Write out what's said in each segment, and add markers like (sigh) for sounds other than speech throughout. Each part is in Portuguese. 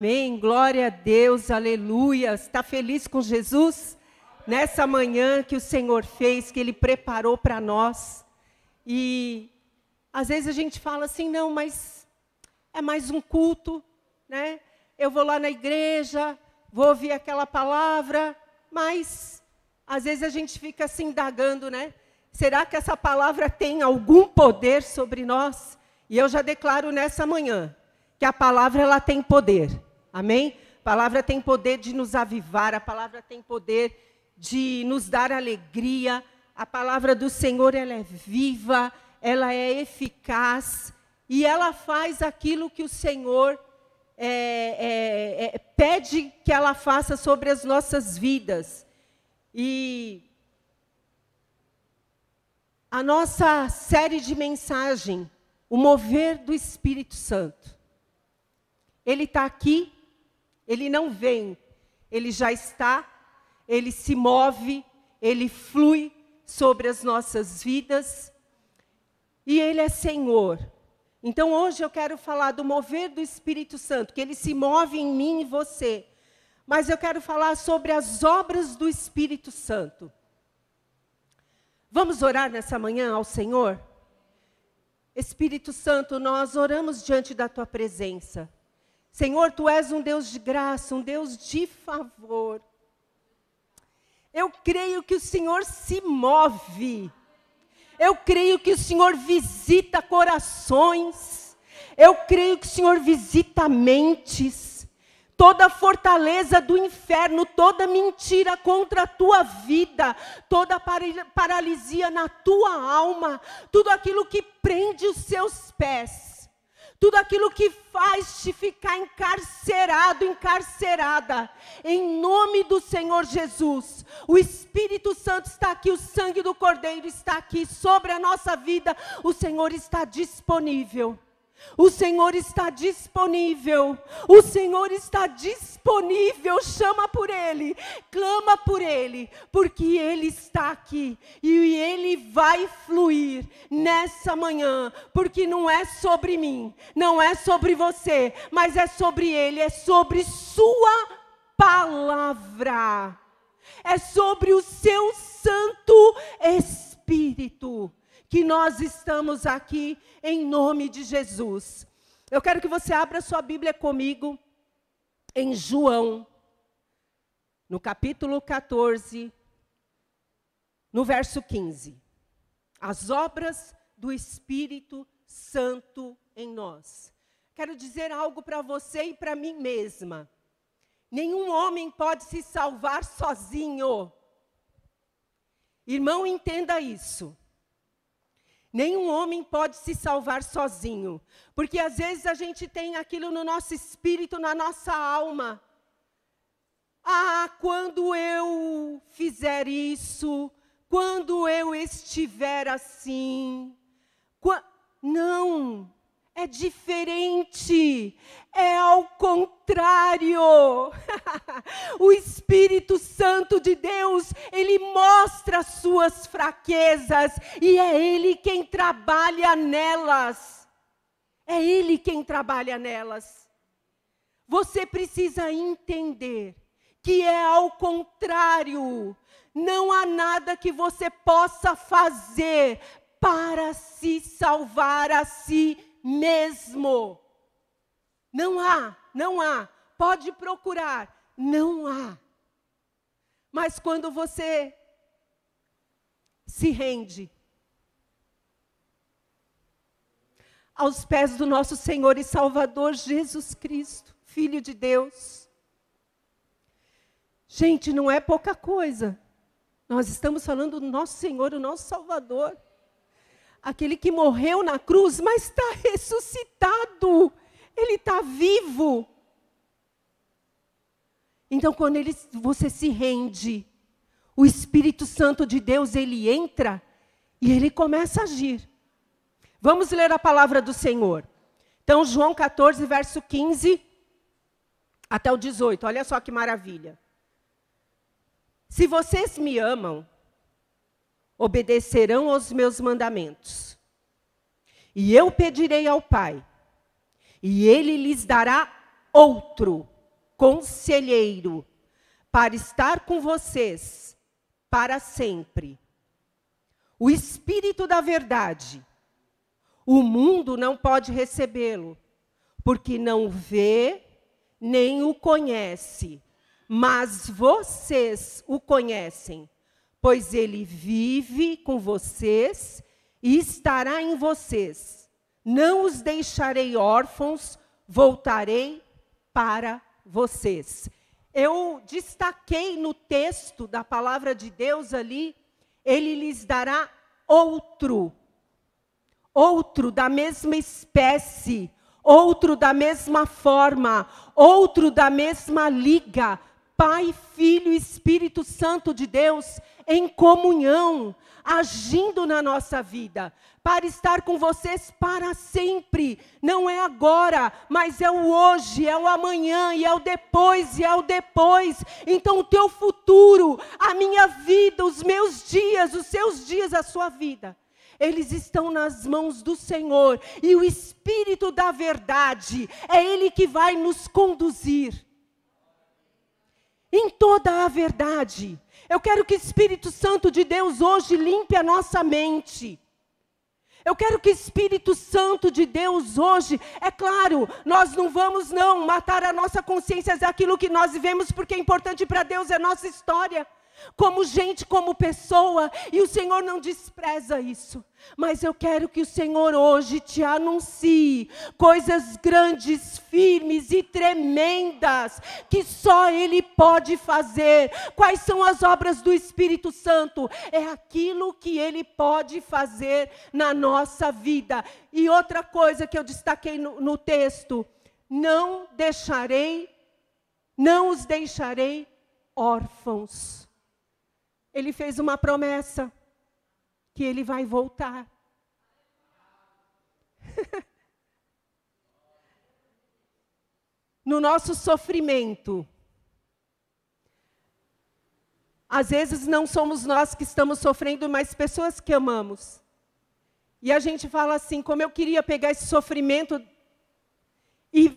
Amém, glória a Deus, aleluia. Está feliz com Jesus? Nessa manhã que o Senhor fez, que Ele preparou para nós. E às vezes a gente fala assim, não, mas é mais um culto, né? Eu vou lá na igreja, vou ouvir aquela palavra, mas às vezes a gente fica se indagando, né? Será que essa palavra tem algum poder sobre nós? E eu já declaro nessa manhã que a palavra ela tem poder Amém? A palavra tem poder de nos avivar, a palavra tem poder de nos dar alegria. A palavra do Senhor, ela é viva, ela é eficaz e ela faz aquilo que o Senhor é, é, é, pede que ela faça sobre as nossas vidas. E a nossa série de mensagem, o mover do Espírito Santo. Ele está aqui ele não vem, ele já está, ele se move, ele flui sobre as nossas vidas e ele é Senhor. Então hoje eu quero falar do mover do Espírito Santo, que ele se move em mim e você. Mas eu quero falar sobre as obras do Espírito Santo. Vamos orar nessa manhã ao Senhor? Espírito Santo, nós oramos diante da tua presença. Senhor, tu és um Deus de graça, um Deus de favor. Eu creio que o Senhor se move. Eu creio que o Senhor visita corações. Eu creio que o Senhor visita mentes. Toda fortaleza do inferno, toda mentira contra a tua vida, toda paralisia na tua alma, tudo aquilo que prende os seus pés tudo aquilo que faz te ficar encarcerado, encarcerada, em nome do Senhor Jesus. O Espírito Santo está aqui, o sangue do Cordeiro está aqui sobre a nossa vida, o Senhor está disponível. O Senhor está disponível. O Senhor está disponível. Chama por Ele, clama por Ele, porque Ele está aqui e Ele vai fluir nessa manhã, porque não é sobre mim, não é sobre você, mas é sobre Ele, é sobre Sua palavra, é sobre o seu Santo Espírito que nós estamos aqui em nome de Jesus. Eu quero que você abra sua Bíblia comigo em João, no capítulo 14, no verso 15. As obras do Espírito Santo em nós. Quero dizer algo para você e para mim mesma. Nenhum homem pode se salvar sozinho. Irmão, entenda isso. Nenhum homem pode se salvar sozinho, porque às vezes a gente tem aquilo no nosso espírito, na nossa alma. Ah, quando eu fizer isso, quando eu estiver assim. Qu não, é diferente, é ao contrário. (laughs) o Espírito Santo de Deus, ele mostra suas fraquezas e é ele quem trabalha nelas. É ele quem trabalha nelas. Você precisa entender que é ao contrário. Não há nada que você possa fazer para se salvar a si mesmo. Não há, não há. Pode procurar, não há. Mas quando você se rende aos pés do nosso Senhor e Salvador Jesus Cristo, Filho de Deus. Gente, não é pouca coisa. Nós estamos falando do nosso Senhor, o nosso Salvador aquele que morreu na cruz, mas está ressuscitado, ele está vivo. Então, quando ele, você se rende, o Espírito Santo de Deus, ele entra e ele começa a agir. Vamos ler a palavra do Senhor. Então, João 14, verso 15 até o 18. Olha só que maravilha. Se vocês me amam, obedecerão aos meus mandamentos. E eu pedirei ao Pai, e ele lhes dará outro conselheiro para estar com vocês para sempre. O Espírito da Verdade. O mundo não pode recebê-lo, porque não vê nem o conhece, mas vocês o conhecem pois ele vive com vocês e estará em vocês. Não os deixarei órfãos, voltarei para vocês. Eu destaquei no texto da palavra de Deus ali, ele lhes dará outro, outro da mesma espécie, outro da mesma forma, outro da mesma liga, Pai, Filho e Espírito Santo de Deus em comunhão, agindo na nossa vida, para estar com vocês para sempre. Não é agora, mas é o hoje, é o amanhã, e é o depois, e é o depois. Então, o teu futuro, a minha vida, os meus dias, os seus dias, a sua vida eles estão nas mãos do Senhor e o Espírito da Verdade é Ele que vai nos conduzir em toda a verdade. Eu quero que o Espírito Santo de Deus hoje limpe a nossa mente. Eu quero que o Espírito Santo de Deus hoje, é claro, nós não vamos não matar a nossa consciência daquilo é que nós vivemos, porque é importante para Deus, é nossa história como gente, como pessoa, e o Senhor não despreza isso. Mas eu quero que o Senhor hoje te anuncie coisas grandes, firmes e tremendas que só Ele pode fazer. Quais são as obras do Espírito Santo? É aquilo que Ele pode fazer na nossa vida. E outra coisa que eu destaquei no, no texto: não deixarei, não os deixarei órfãos ele fez uma promessa que ele vai voltar. (laughs) no nosso sofrimento, às vezes não somos nós que estamos sofrendo, mas pessoas que amamos. E a gente fala assim: como eu queria pegar esse sofrimento e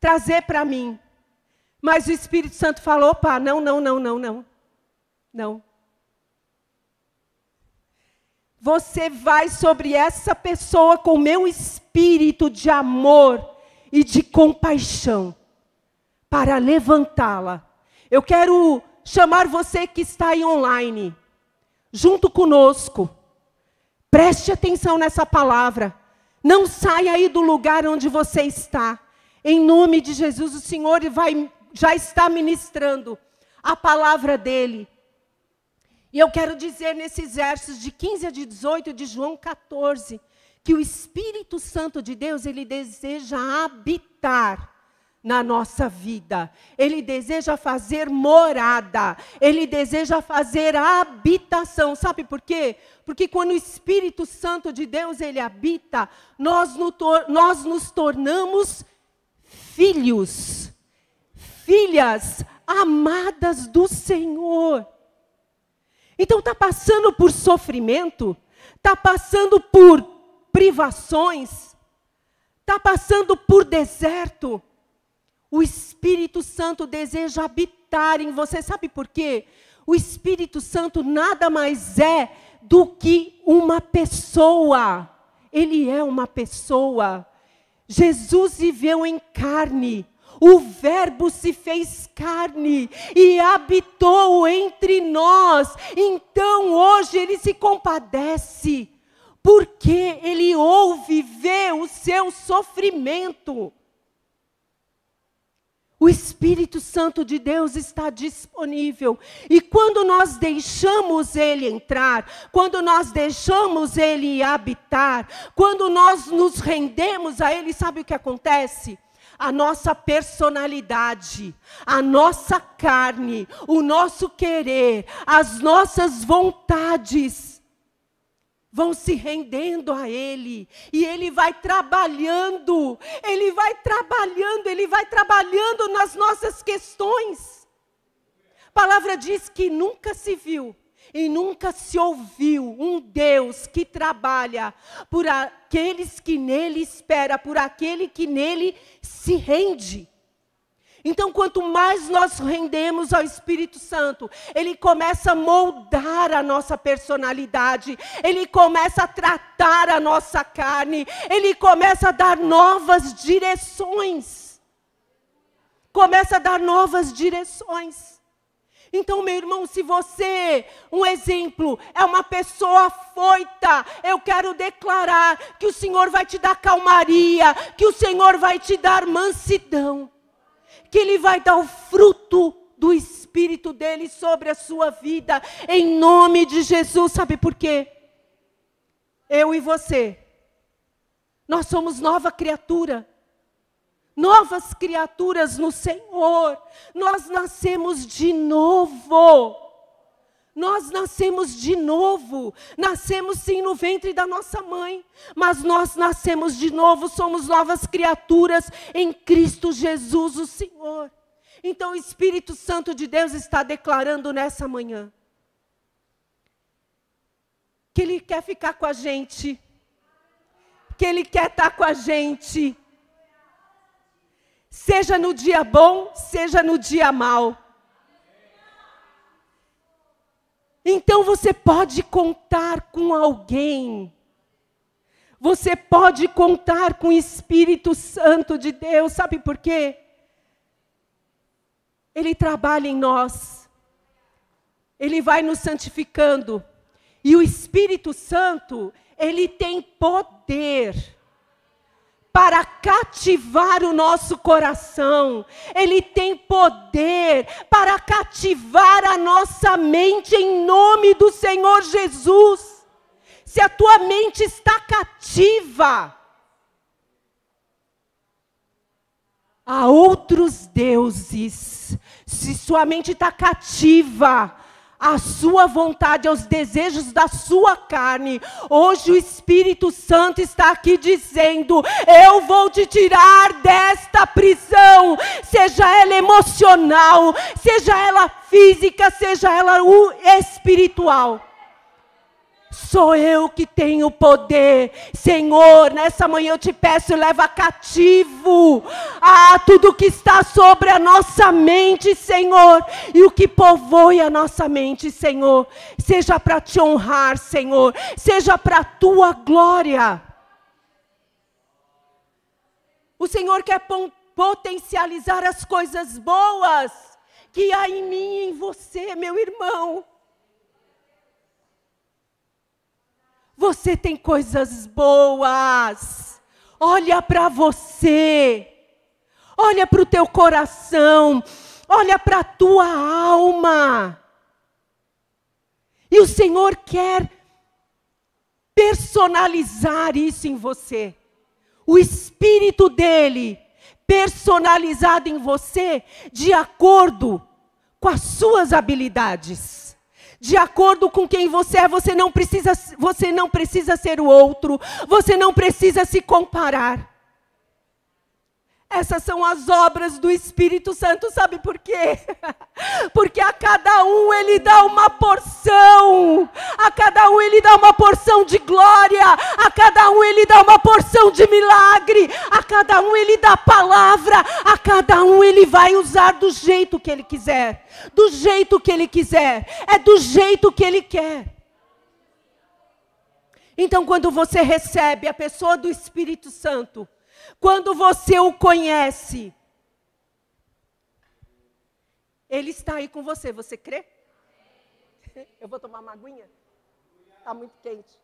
trazer para mim. Mas o Espírito Santo falou: opa, não, não, não, não, não. Não você vai sobre essa pessoa com meu espírito de amor e de compaixão para levantá-la. Eu quero chamar você que está aí online, junto conosco. Preste atenção nessa palavra. Não saia aí do lugar onde você está. Em nome de Jesus, o Senhor vai, já está ministrando a palavra dele. E eu quero dizer nesses versos de 15 a 18 de João 14, que o Espírito Santo de Deus, ele deseja habitar na nossa vida. Ele deseja fazer morada, ele deseja fazer habitação. Sabe por quê? Porque quando o Espírito Santo de Deus ele habita, nós, no nós nos tornamos filhos, filhas amadas do Senhor. Então está passando por sofrimento, está passando por privações, está passando por deserto. O Espírito Santo deseja habitar em você. Sabe por quê? O Espírito Santo nada mais é do que uma pessoa. Ele é uma pessoa. Jesus viveu em carne. O Verbo se fez carne e habitou entre nós. Então hoje ele se compadece, porque ele ouve e vê o seu sofrimento. O Espírito Santo de Deus está disponível. E quando nós deixamos ele entrar, quando nós deixamos ele habitar, quando nós nos rendemos a ele, sabe o que acontece? a nossa personalidade, a nossa carne, o nosso querer, as nossas vontades vão se rendendo a Ele, e Ele vai trabalhando, Ele vai trabalhando, Ele vai trabalhando nas nossas questões. A palavra diz que nunca se viu e nunca se ouviu um Deus que trabalha por aqueles que nele espera, por aquele que nele se rende. Então, quanto mais nós rendemos ao Espírito Santo, ele começa a moldar a nossa personalidade, ele começa a tratar a nossa carne, ele começa a dar novas direções. Começa a dar novas direções. Então, meu irmão, se você, um exemplo, é uma pessoa afoita, eu quero declarar que o Senhor vai te dar calmaria, que o Senhor vai te dar mansidão, que Ele vai dar o fruto do Espírito dele sobre a sua vida, em nome de Jesus. Sabe por quê? Eu e você, nós somos nova criatura novas criaturas no Senhor. Nós nascemos de novo. Nós nascemos de novo, nascemos sim no ventre da nossa mãe, mas nós nascemos de novo, somos novas criaturas em Cristo Jesus, o Senhor. Então o Espírito Santo de Deus está declarando nessa manhã que Ele quer ficar com a gente, que Ele quer estar com a gente, seja no dia bom, seja no dia mal. Então você pode contar com alguém. Você pode contar com o Espírito Santo de Deus, sabe por quê? Ele trabalha em nós. Ele vai nos santificando. E o Espírito Santo, ele tem poder para cativar o nosso coração, Ele tem poder para cativar a nossa mente em nome do Senhor Jesus. Se a tua mente está cativa a outros deuses, se sua mente está cativa a sua vontade, aos desejos da sua carne. Hoje o Espírito Santo está aqui dizendo: Eu vou te tirar desta prisão, seja ela emocional, seja ela física, seja ela uh, espiritual. Sou eu que tenho poder. Senhor, nessa manhã eu te peço, leva cativo a tudo que está sobre a nossa mente, Senhor, e o que povoa a nossa mente, Senhor. Seja para te honrar, Senhor, seja para a tua glória. O Senhor quer potencializar as coisas boas que há em mim e em você, meu irmão. Você tem coisas boas. Olha para você. Olha para o teu coração. Olha para a tua alma. E o Senhor quer personalizar isso em você. O espírito dele personalizado em você de acordo com as suas habilidades de acordo com quem você é. Você não precisa, você não precisa ser o outro. Você não precisa se comparar. Essas são as obras do Espírito Santo, sabe por quê? (laughs) Porque a cada um ele dá uma porção, a cada um ele dá uma porção de glória, a cada um ele dá uma porção de milagre, a cada um ele dá palavra, a cada um ele vai usar do jeito que ele quiser, do jeito que ele quiser, é do jeito que ele quer. Então, quando você recebe a pessoa do Espírito Santo, quando você o conhece, ele está aí com você. Você crê? (laughs) Eu vou tomar uma aguinha? Está muito quente.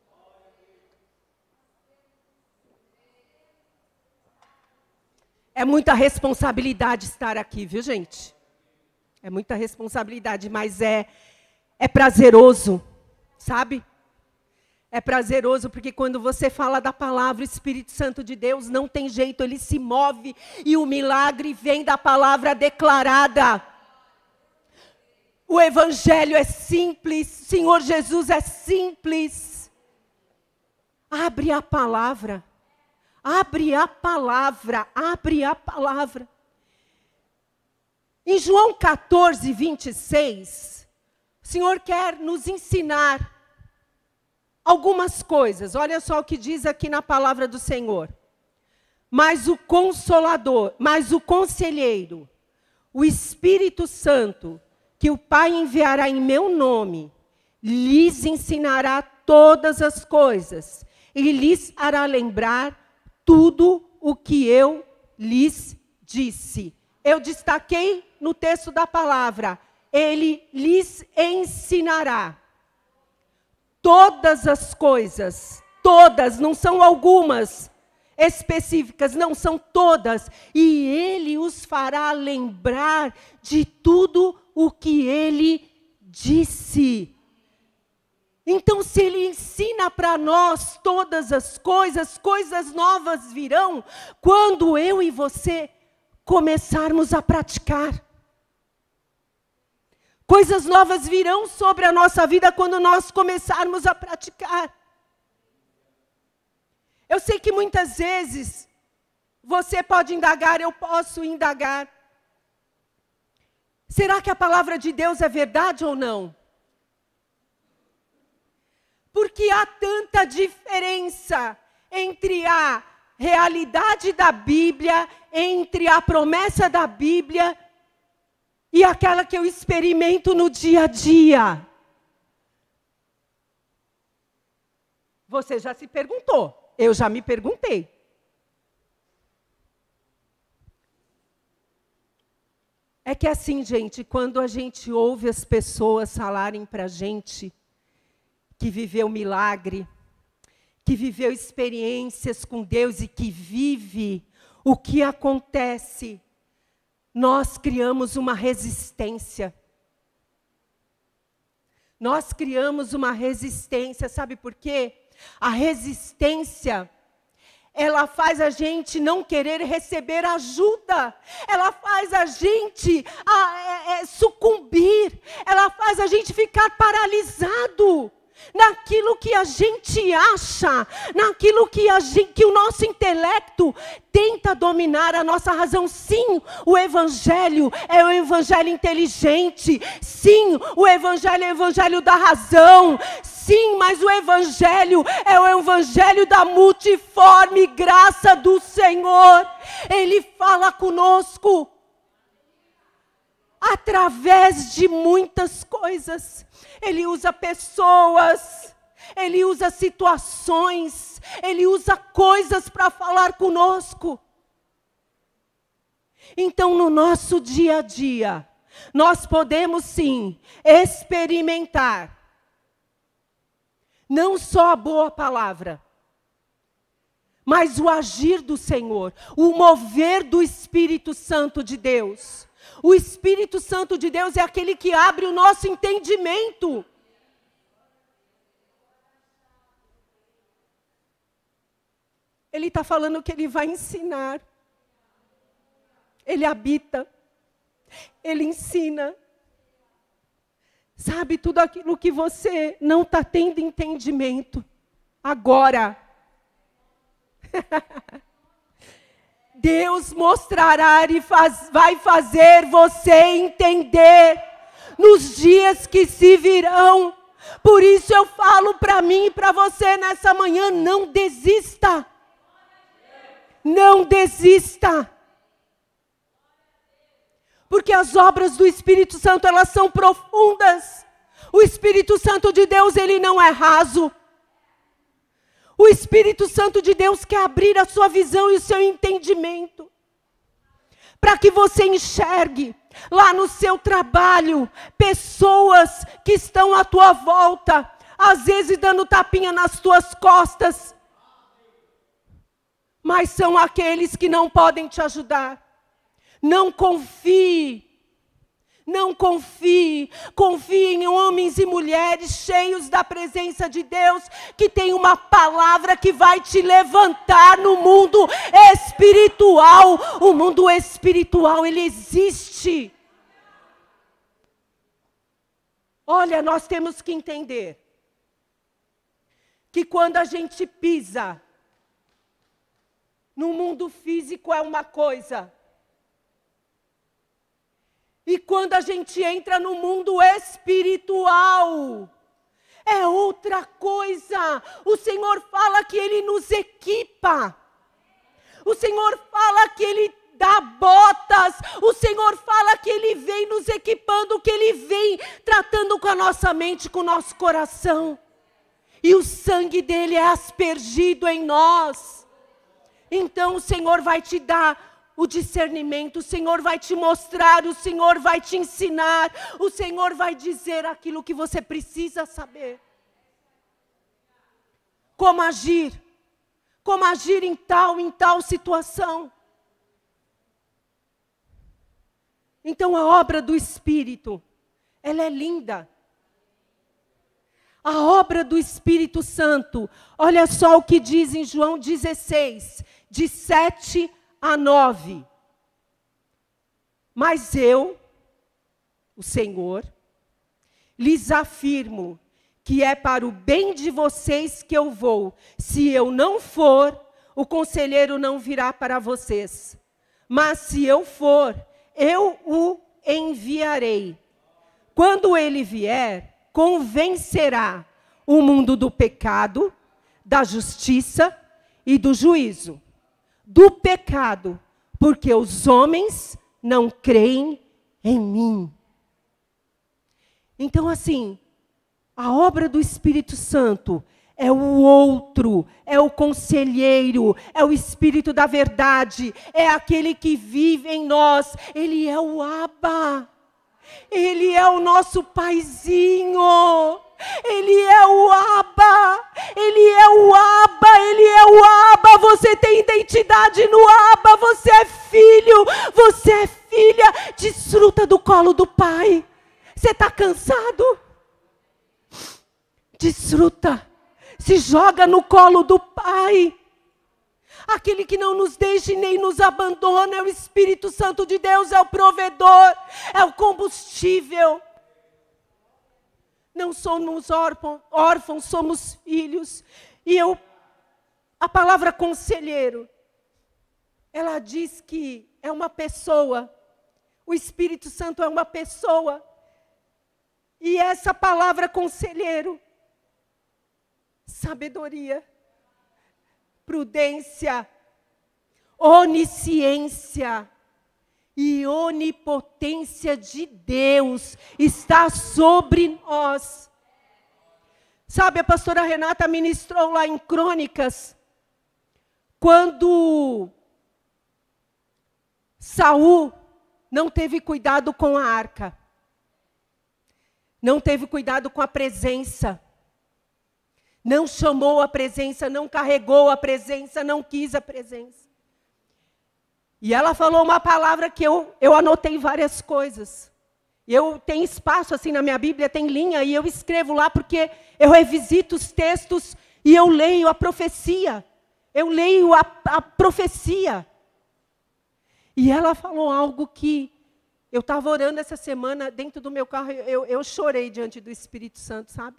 É muita responsabilidade estar aqui, viu, gente? É muita responsabilidade, mas é é prazeroso, sabe? É prazeroso porque quando você fala da palavra, o Espírito Santo de Deus não tem jeito, ele se move e o milagre vem da palavra declarada. O Evangelho é simples, Senhor Jesus é simples. Abre a palavra, abre a palavra, abre a palavra. Em João 14, 26, o Senhor quer nos ensinar algumas coisas. Olha só o que diz aqui na palavra do Senhor. Mas o consolador, mas o conselheiro, o Espírito Santo, que o Pai enviará em meu nome, lhes ensinará todas as coisas e lhes hará lembrar tudo o que eu lhes disse. Eu destaquei no texto da palavra, ele lhes ensinará todas as coisas, todas, não são algumas específicas, não são todas, e ele os fará lembrar de tudo o que ele disse. Então, se Ele ensina para nós todas as coisas, coisas novas virão quando eu e você começarmos a praticar. Coisas novas virão sobre a nossa vida quando nós começarmos a praticar. Eu sei que muitas vezes você pode indagar, eu posso indagar. Será que a palavra de Deus é verdade ou não? Porque há tanta diferença entre a realidade da Bíblia, entre a promessa da Bíblia e aquela que eu experimento no dia a dia. Você já se perguntou, eu já me perguntei. É que é assim, gente, quando a gente ouve as pessoas falarem para a gente que viveu milagre, que viveu experiências com Deus e que vive o que acontece nós criamos uma resistência. Nós criamos uma resistência, sabe por quê? A resistência, ela faz a gente não querer receber ajuda, ela faz a gente a, a, a sucumbir, ela faz a gente ficar paralisado naquilo que a gente acha, naquilo que, a gente, que o nosso intelecto tenta dominar a nossa razão. Sim, o evangelho é o evangelho inteligente. Sim, o evangelho é o evangelho da razão. Sim, mas o evangelho é o evangelho da multiforme graça do Senhor. Ele fala conosco através de muitas coisas ele usa pessoas, ele usa situações, ele usa coisas para falar conosco. Então, no nosso dia a dia, nós podemos sim experimentar não só a boa palavra, mas o agir do Senhor, o mover do Espírito Santo de Deus. O Espírito Santo de Deus é aquele que abre o nosso entendimento. Ele está falando que ele vai ensinar. Ele habita. Ele ensina. Sabe, tudo aquilo que você não está tendo entendimento. Agora. (laughs) Deus mostrará e faz, vai fazer você entender nos dias que se virão. Por isso eu falo para mim e para você nessa manhã: não desista. Não desista. Porque as obras do Espírito Santo, elas são profundas. O Espírito Santo de Deus, ele não é raso. O Espírito Santo de Deus quer abrir a sua visão e o seu entendimento. Para que você enxergue lá no seu trabalho pessoas que estão à tua volta, às vezes dando tapinha nas tuas costas, mas são aqueles que não podem te ajudar. Não confie não confie, confie em homens e mulheres cheios da presença de Deus, que tem uma palavra que vai te levantar no mundo espiritual. O mundo espiritual, ele existe. Olha, nós temos que entender que quando a gente pisa no mundo físico é uma coisa, e quando a gente entra no mundo espiritual, é outra coisa. O Senhor fala que Ele nos equipa. O Senhor fala que Ele dá botas. O Senhor fala que Ele vem nos equipando, que Ele vem tratando com a nossa mente, com o nosso coração. E o sangue dele é aspergido em nós. Então o Senhor vai te dar o discernimento, o Senhor vai te mostrar, o Senhor vai te ensinar, o Senhor vai dizer aquilo que você precisa saber. Como agir, como agir em tal, em tal situação. Então a obra do Espírito, ela é linda. A obra do Espírito Santo, olha só o que diz em João 16, de 7 a 9. Mas eu, o Senhor, lhes afirmo que é para o bem de vocês que eu vou. Se eu não for, o conselheiro não virá para vocês. Mas se eu for, eu o enviarei. Quando ele vier, convencerá o mundo do pecado, da justiça e do juízo do pecado, porque os homens não creem em mim. Então, assim, a obra do Espírito Santo é o outro, é o conselheiro, é o Espírito da verdade, é aquele que vive em nós, ele é o Abba. Ele é o nosso paizinho. Ele é o Aba. Ele é o Aba. Ele é o Aba. Você tem identidade no Aba. Você é filho. Você é filha. Desfruta do colo do Pai. Você está cansado? Desfruta. Se joga no colo do Pai. Aquele que não nos deixa e nem nos abandona é o Espírito Santo de Deus, é o provedor, é o combustível. Não somos órfãos, órfãos somos filhos. E eu, a palavra conselheiro, ela diz que é uma pessoa. O Espírito Santo é uma pessoa. E essa palavra conselheiro, sabedoria prudência, onisciência e onipotência de Deus está sobre nós. Sabe, a pastora Renata ministrou lá em Crônicas, quando Saul não teve cuidado com a arca, não teve cuidado com a presença. Não chamou a presença, não carregou a presença, não quis a presença. E ela falou uma palavra que eu, eu anotei várias coisas. Eu tenho espaço assim na minha Bíblia, tem linha, e eu escrevo lá porque eu revisito os textos e eu leio a profecia. Eu leio a, a profecia. E ela falou algo que eu estava orando essa semana dentro do meu carro, eu, eu chorei diante do Espírito Santo, sabe?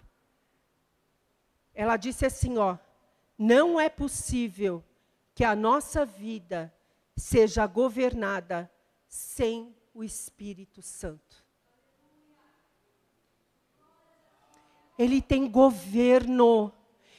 Ela disse assim, ó: "Não é possível que a nossa vida seja governada sem o Espírito Santo. Ele tem governo,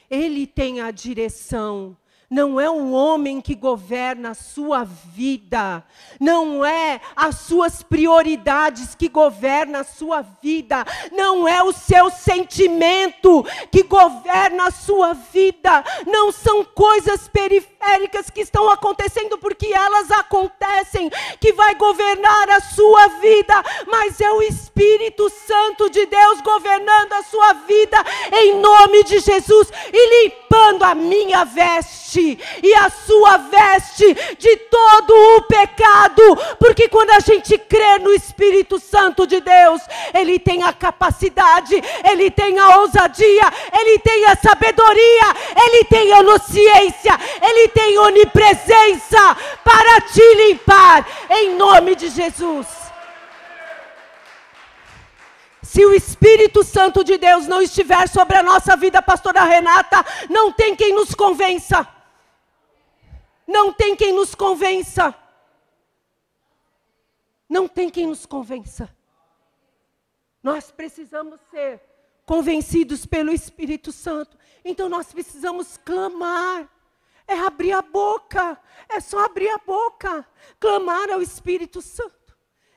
ele tem a direção, não é um homem que governa a sua vida, não é as suas prioridades que governa a sua vida, não é o seu sentimento que governa a sua vida, não são coisas periféricas periféricas que estão acontecendo, porque elas acontecem, que vai governar a sua vida, mas é o Espírito Santo de Deus governando a sua vida, em nome de Jesus, e limpando a minha veste e a sua veste de todo o pecado, porque quando a gente crê no Espírito Santo de Deus, ele tem a capacidade, ele tem a ousadia, ele tem a sabedoria, ele tem a onisciência, ele tem onipresença para te limpar, em nome de Jesus. Se o Espírito Santo de Deus não estiver sobre a nossa vida, pastora Renata, não tem quem nos convença. Não tem quem nos convença. Não tem quem nos convença. Nós precisamos ser convencidos pelo Espírito Santo. Então nós precisamos clamar. É abrir a boca, é só abrir a boca, clamar ao Espírito Santo.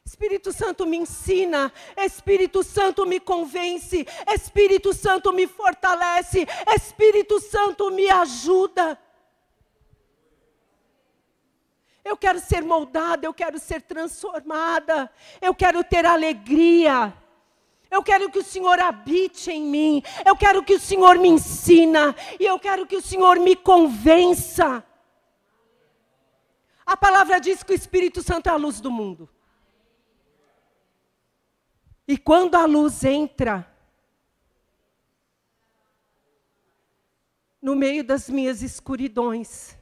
Espírito Santo me ensina, Espírito Santo me convence, Espírito Santo me fortalece, Espírito Santo me ajuda. Eu quero ser moldada, eu quero ser transformada, eu quero ter alegria. Eu quero que o Senhor habite em mim. Eu quero que o Senhor me ensina. E eu quero que o Senhor me convença. A palavra diz que o Espírito Santo é a luz do mundo. E quando a luz entra no meio das minhas escuridões,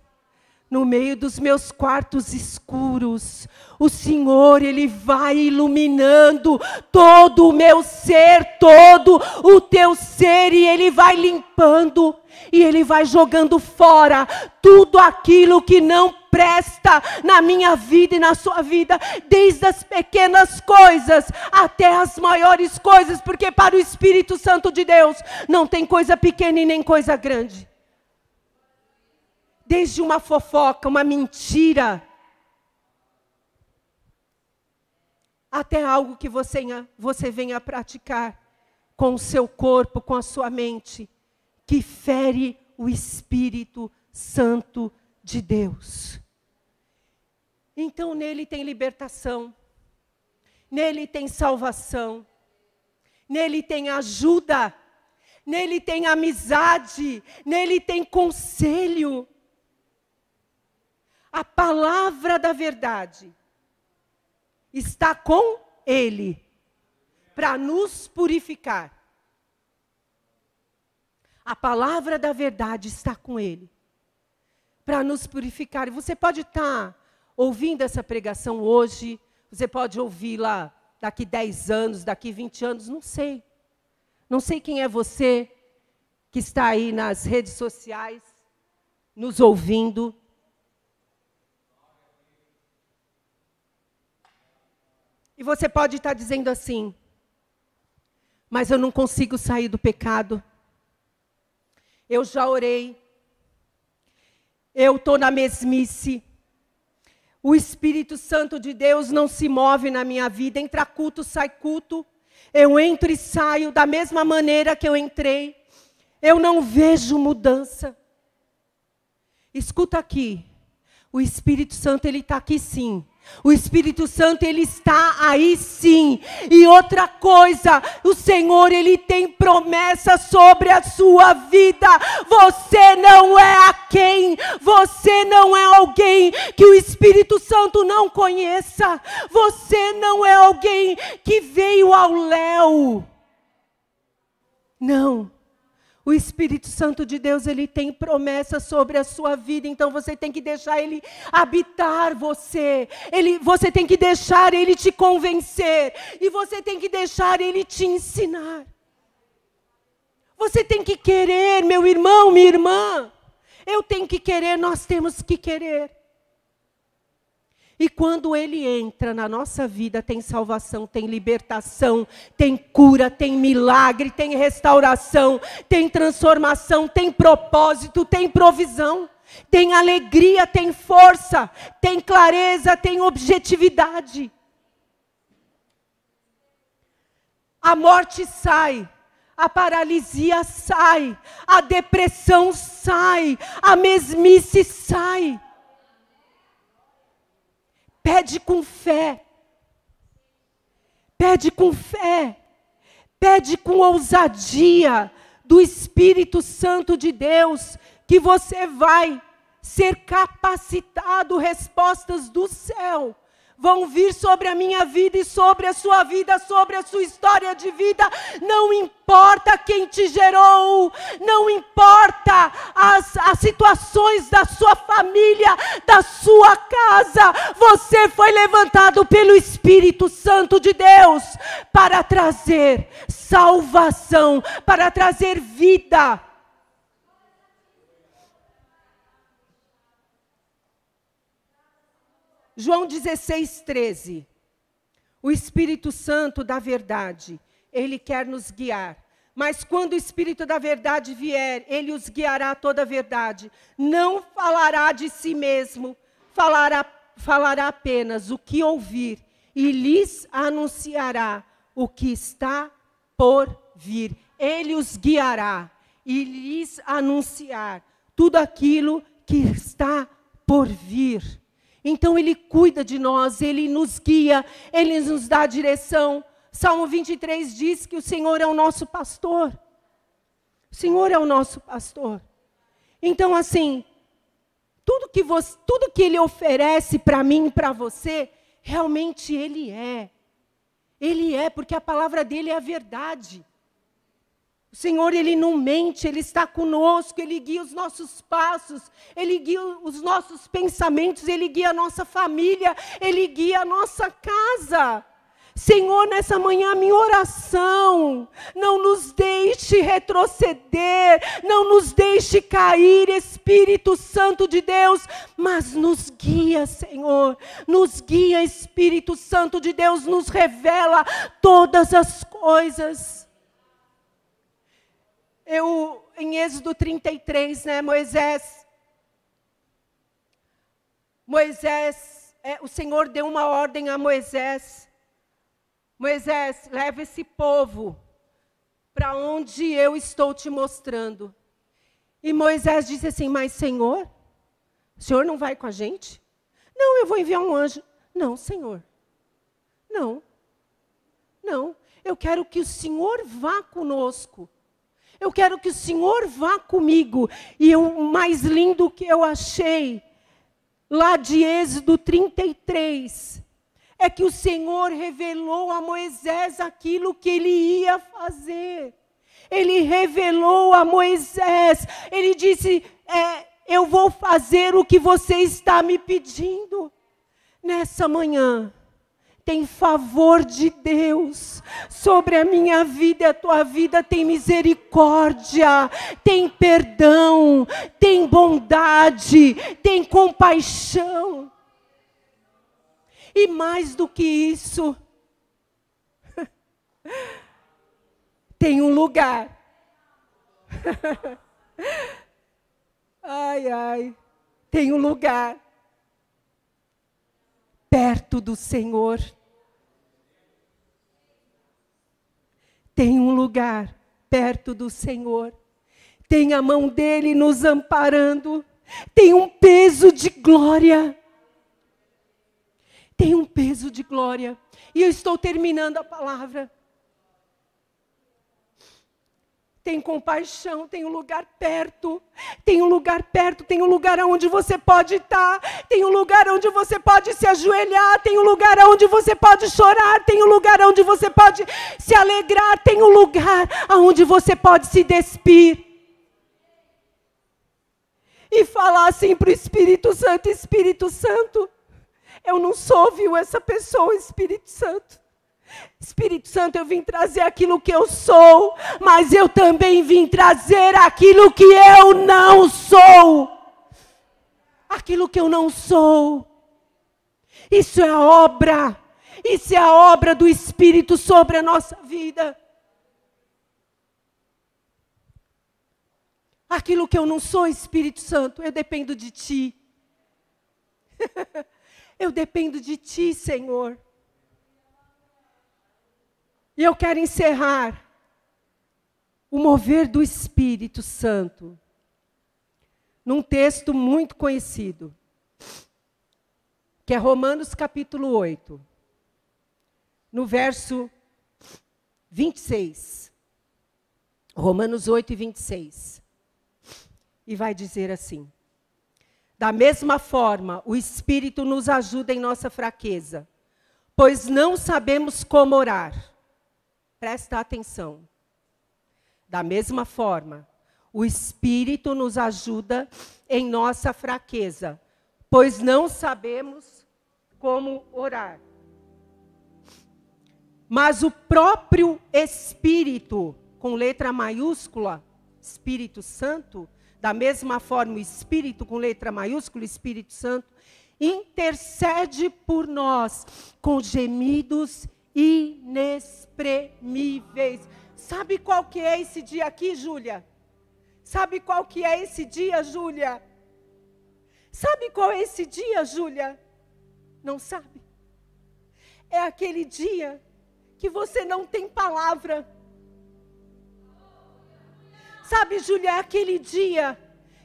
no meio dos meus quartos escuros. O Senhor, Ele vai iluminando todo o meu ser, todo o teu ser, e Ele vai limpando, e Ele vai jogando fora tudo aquilo que não presta na minha vida e na sua vida, desde as pequenas coisas até as maiores coisas, porque para o Espírito Santo de Deus não tem coisa pequena e nem coisa grande desde uma fofoca, uma mentira, até algo que você, você venha praticar com o seu corpo, com a sua mente, que fere o Espírito Santo de Deus. Então nele tem libertação, nele tem salvação, nele tem ajuda, nele tem amizade, nele tem conselho a palavra da verdade está com Ele para nos purificar. A palavra da verdade está com Ele para nos purificar. E você pode estar tá ouvindo essa pregação hoje, você pode ouvi-la daqui 10 anos, daqui 20 anos, não sei. Não sei quem é você que está aí nas redes sociais, nos ouvindo. E você pode estar dizendo assim: mas eu não consigo sair do pecado. Eu já orei. Eu estou na mesmice. O Espírito Santo de Deus não se move na minha vida. Entra culto, sai culto. Eu entro e saio da mesma maneira que eu entrei. Eu não vejo mudança. Escuta aqui. O Espírito Santo, ele está aqui sim. O Espírito Santo, ele está aí sim. E outra coisa, o Senhor, ele tem promessa sobre a sua vida. Você não é a quem, você não é alguém que o Espírito Santo não conheça. Você não é alguém que veio ao léu. Não. O Espírito Santo de Deus, ele tem promessas sobre a sua vida, então você tem que deixar ele habitar você. Ele, você tem que deixar ele te convencer e você tem que deixar ele te ensinar. Você tem que querer, meu irmão, minha irmã. Eu tenho que querer, nós temos que querer. E quando ele entra na nossa vida, tem salvação, tem libertação, tem cura, tem milagre, tem restauração, tem transformação, tem propósito, tem provisão, tem alegria, tem força, tem clareza, tem objetividade. A morte sai, a paralisia sai, a depressão sai, a mesmice sai. Pede com fé. Pede com fé. Pede com ousadia do Espírito Santo de Deus que você vai ser capacitado respostas do céu vão vir sobre a minha vida e sobre a sua vida, sobre a sua história de vida. Não importa quem te gerou, não importa as, as situações da sua família, da sua casa. Você foi levantado pelo Espírito Santo de Deus para trazer salvação, para trazer vida João 16, 13. O Espírito Santo da verdade, ele quer nos guiar. Mas quando o Espírito da verdade vier, ele os guiará a toda a verdade. Não falará de si mesmo, falará, falará apenas o que ouvir e lhes anunciará o que está por vir. Ele os guiará e lhes anunciar tudo aquilo que está por vir. Então Ele cuida de nós, Ele nos guia, Ele nos dá direção. Salmo 23 diz que o Senhor é o nosso pastor. O Senhor é o nosso pastor. Então, assim, tudo que, você, tudo que Ele oferece para mim e para você, realmente Ele é. Ele é, porque a palavra dele é a verdade. O Senhor, Ele não mente, Ele está conosco, Ele guia os nossos passos, Ele guia os nossos pensamentos, Ele guia a nossa família, Ele guia a nossa casa. Senhor, nessa manhã, minha oração, não nos deixe retroceder, não nos deixe cair, Espírito Santo de Deus, mas nos guia, Senhor, nos guia, Espírito Santo de Deus, nos revela todas as coisas eu, em Êxodo 33, né, Moisés, Moisés, é, o Senhor deu uma ordem a Moisés, Moisés, leva esse povo para onde eu estou te mostrando. E Moisés disse assim: Mas, Senhor, o Senhor não vai com a gente? Não, eu vou enviar um anjo. Não, Senhor. Não. Não. Eu quero que o Senhor vá conosco. Eu quero que o Senhor vá comigo. E o mais lindo que eu achei, lá de Êxodo 33, é que o Senhor revelou a Moisés aquilo que ele ia fazer. Ele revelou a Moisés, ele disse: é, Eu vou fazer o que você está me pedindo. Nessa manhã, tem favor de Deus sobre a minha vida e a tua vida, tem misericórdia, tem perdão, tem bondade, tem compaixão. E mais do que isso, (laughs) tem um lugar. (laughs) ai, ai, tem um lugar perto do Senhor. Tem um lugar perto do Senhor. Tem a mão dele nos amparando. Tem um peso de glória. Tem um peso de glória. E eu estou terminando a palavra. Tem compaixão, tem um lugar perto, tem um lugar perto, tem um lugar onde você pode estar, tem um lugar onde você pode se ajoelhar, tem um lugar onde você pode chorar, tem um lugar onde você pode se alegrar, tem um lugar onde você pode se despir e falar assim para o Espírito Santo: Espírito Santo, eu não sou, viu, essa pessoa, Espírito Santo. Espírito Santo, eu vim trazer aquilo que eu sou, mas eu também vim trazer aquilo que eu não sou. Aquilo que eu não sou. Isso é a obra. Isso é a obra do Espírito sobre a nossa vida. Aquilo que eu não sou, Espírito Santo, eu dependo de Ti. (laughs) eu dependo de Ti, Senhor. E eu quero encerrar o mover do Espírito Santo num texto muito conhecido, que é Romanos capítulo 8, no verso 26. Romanos 8 e 26. E vai dizer assim: Da mesma forma, o Espírito nos ajuda em nossa fraqueza, pois não sabemos como orar Presta atenção. Da mesma forma, o Espírito nos ajuda em nossa fraqueza, pois não sabemos como orar. Mas o próprio Espírito, com letra maiúscula, Espírito Santo, da mesma forma, o Espírito, com letra maiúscula, Espírito Santo, intercede por nós com gemidos inexpremíveis. Sabe qual que é esse dia aqui, Júlia? Sabe qual que é esse dia, Júlia? Sabe qual é esse dia, Júlia? Não sabe? É aquele dia que você não tem palavra. Sabe, Júlia, é aquele dia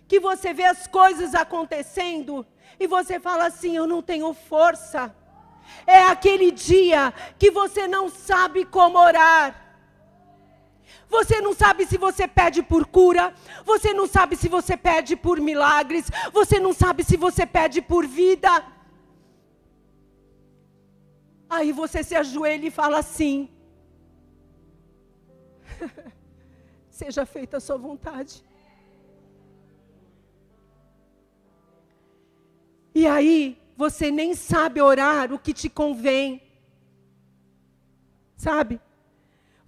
que você vê as coisas acontecendo e você fala assim: Eu não tenho força, é aquele dia que você não sabe como orar. Você não sabe se você pede por cura, você não sabe se você pede por milagres, você não sabe se você pede por vida. Aí você se ajoelha e fala assim: (laughs) Seja feita a sua vontade. E aí, você nem sabe orar o que te convém. Sabe?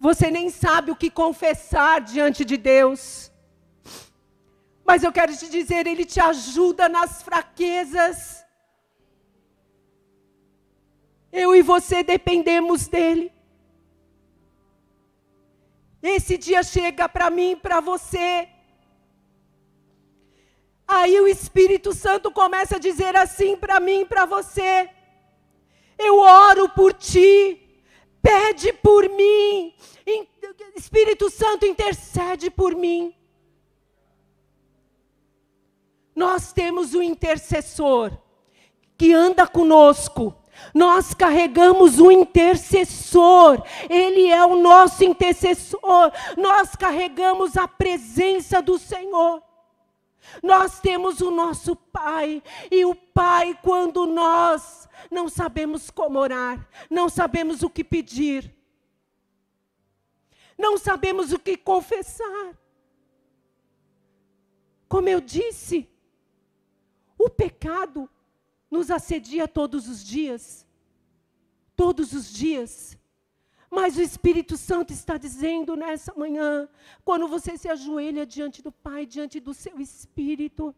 Você nem sabe o que confessar diante de Deus. Mas eu quero te dizer, Ele te ajuda nas fraquezas. Eu e você dependemos dEle. Esse dia chega para mim e para você. Aí o Espírito Santo começa a dizer assim para mim, para você: Eu oro por ti, pede por mim, Espírito Santo intercede por mim. Nós temos o intercessor que anda conosco. Nós carregamos o intercessor, ele é o nosso intercessor. Nós carregamos a presença do Senhor. Nós temos o nosso Pai, e o Pai, quando nós não sabemos como orar, não sabemos o que pedir, não sabemos o que confessar. Como eu disse, o pecado nos assedia todos os dias. Todos os dias. Mas o Espírito Santo está dizendo nessa manhã, quando você se ajoelha diante do Pai, diante do seu espírito,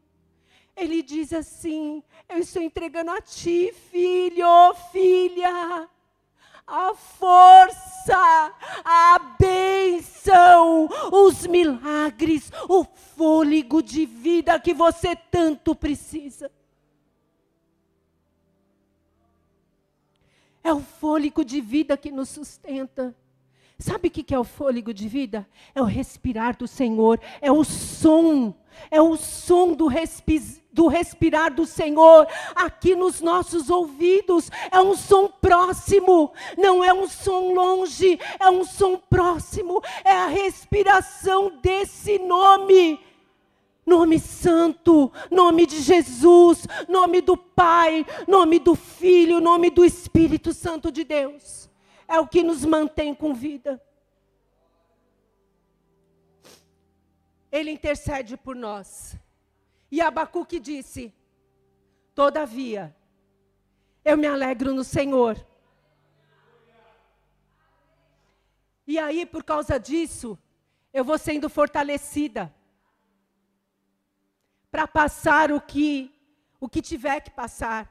ele diz assim: Eu estou entregando a ti, filho, filha, a força, a bênção, os milagres, o fôlego de vida que você tanto precisa. É o fôlego de vida que nos sustenta. Sabe o que é o fôlego de vida? É o respirar do Senhor, é o som, é o som do, respi do respirar do Senhor aqui nos nossos ouvidos. É um som próximo, não é um som longe, é um som próximo, é a respiração desse nome Nome santo, nome de Jesus, nome do Pai, nome do Filho, nome do Espírito Santo de Deus. É o que nos mantém com vida. Ele intercede por nós. E Abacuque disse: Todavia, eu me alegro no Senhor. E aí, por causa disso, eu vou sendo fortalecida para passar o que o que tiver que passar.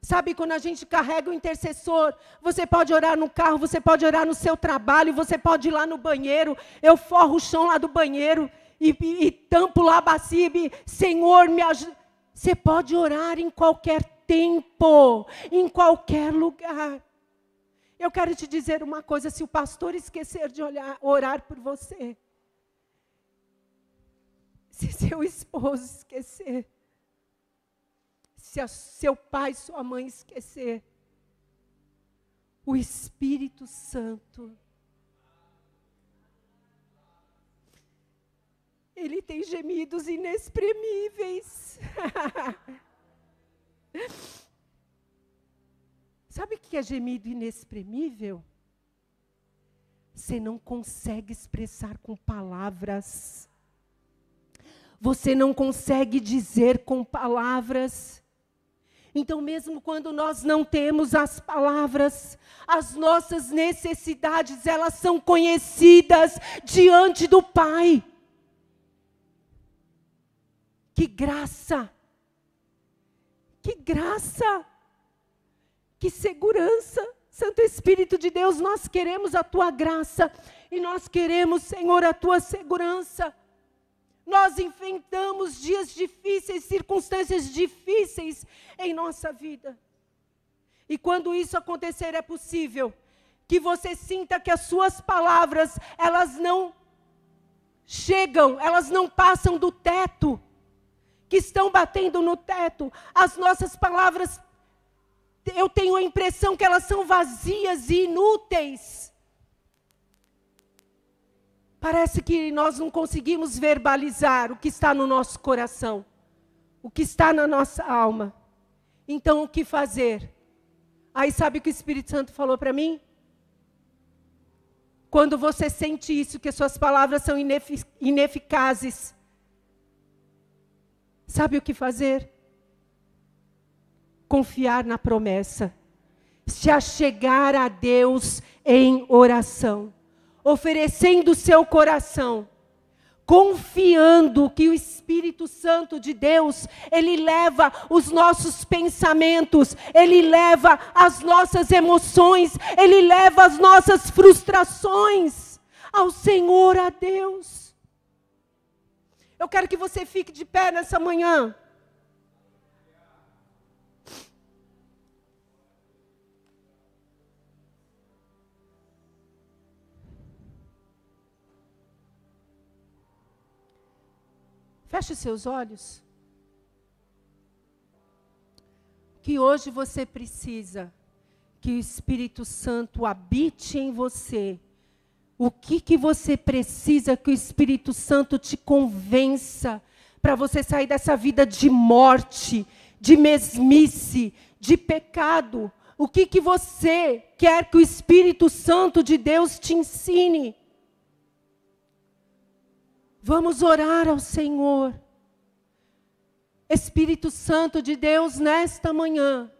Sabe, quando a gente carrega o intercessor, você pode orar no carro, você pode orar no seu trabalho, você pode ir lá no banheiro. Eu forro o chão lá do banheiro e, e, e tampo lá a bacia. E, Senhor, me ajuda. Você pode orar em qualquer tempo, em qualquer lugar. Eu quero te dizer uma coisa: se o pastor esquecer de olhar, orar por você, se seu esposo esquecer, se seu pai, sua mãe esquecer, o Espírito Santo, ele tem gemidos inexprimíveis. (laughs) Sabe o que é gemido inexprimível? Você não consegue expressar com palavras você não consegue dizer com palavras. Então, mesmo quando nós não temos as palavras, as nossas necessidades, elas são conhecidas diante do Pai. Que graça! Que graça! Que segurança! Santo Espírito de Deus, nós queremos a tua graça e nós queremos, Senhor, a tua segurança. Nós enfrentamos dias difíceis, circunstâncias difíceis em nossa vida. E quando isso acontecer, é possível que você sinta que as suas palavras, elas não chegam, elas não passam do teto, que estão batendo no teto. As nossas palavras, eu tenho a impressão que elas são vazias e inúteis. Parece que nós não conseguimos verbalizar o que está no nosso coração, o que está na nossa alma. Então, o que fazer? Aí, sabe o que o Espírito Santo falou para mim? Quando você sente isso, que as suas palavras são inefic ineficazes, sabe o que fazer? Confiar na promessa, se achegar a Deus em oração oferecendo o seu coração, confiando que o Espírito Santo de Deus, ele leva os nossos pensamentos, ele leva as nossas emoções, ele leva as nossas frustrações ao Senhor, a Deus. Eu quero que você fique de pé nessa manhã. Feche seus olhos. Que hoje você precisa que o Espírito Santo habite em você. O que que você precisa que o Espírito Santo te convença para você sair dessa vida de morte, de mesmice, de pecado? O que que você quer que o Espírito Santo de Deus te ensine? Vamos orar ao Senhor. Espírito Santo de Deus, nesta manhã,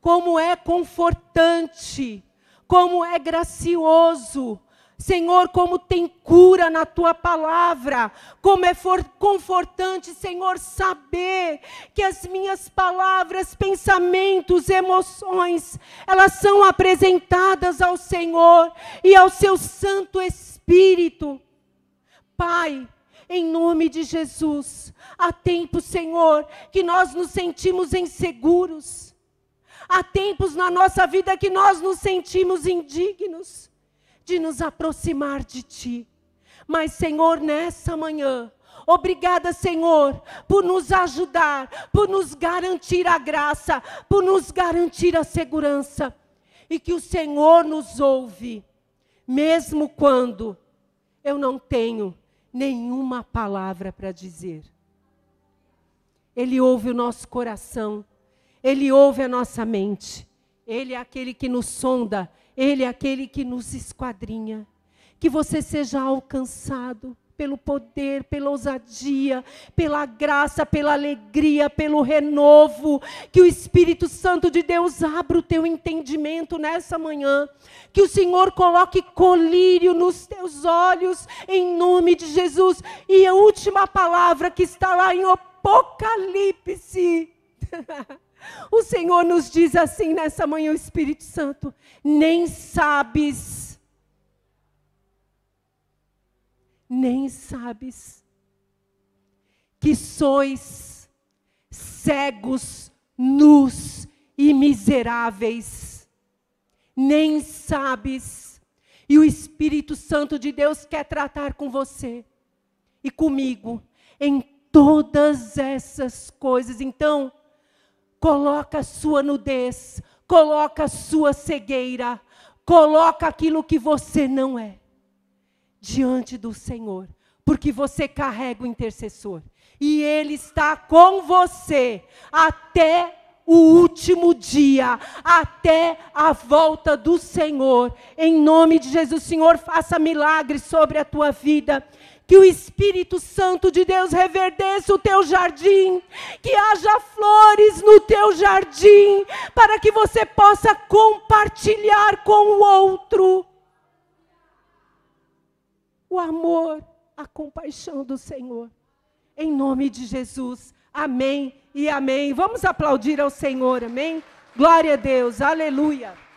como é confortante, como é gracioso, Senhor, como tem cura na tua palavra, como é confortante, Senhor, saber que as minhas palavras, pensamentos, emoções, elas são apresentadas ao Senhor e ao seu Santo Espírito. Pai, em nome de Jesus, há tempo, Senhor, que nós nos sentimos inseguros. Há tempos na nossa vida que nós nos sentimos indignos de nos aproximar de Ti. Mas, Senhor, nessa manhã, Obrigada, Senhor, por nos ajudar, por nos garantir a graça, por nos garantir a segurança. E que o Senhor nos ouve, mesmo quando eu não tenho nenhuma palavra para dizer. Ele ouve o nosso coração, ele ouve a nossa mente, ele é aquele que nos sonda, ele é aquele que nos esquadrinha. Que você seja alcançado pelo poder, pela ousadia, pela graça, pela alegria, pelo renovo. Que o Espírito Santo de Deus abra o teu entendimento nessa manhã. Que o Senhor coloque colírio nos teus olhos, em nome de Jesus. E a última palavra que está lá em Apocalipse. (laughs) o Senhor nos diz assim nessa manhã, o Espírito Santo: nem sabes nem sabes que sois cegos, nus e miseráveis, nem sabes. E o Espírito Santo de Deus quer tratar com você e comigo em todas essas coisas. Então, coloca a sua nudez, coloca a sua cegueira, coloca aquilo que você não é diante do Senhor, porque você carrega o intercessor e ele está com você até o último dia, até a volta do Senhor. Em nome de Jesus, Senhor, faça milagre sobre a tua vida. Que o Espírito Santo de Deus reverdeça o teu jardim, que haja flores no teu jardim, para que você possa compartilhar com o outro o amor, a compaixão do Senhor. Em nome de Jesus. Amém e amém. Vamos aplaudir ao Senhor. Amém. Glória a Deus. Aleluia.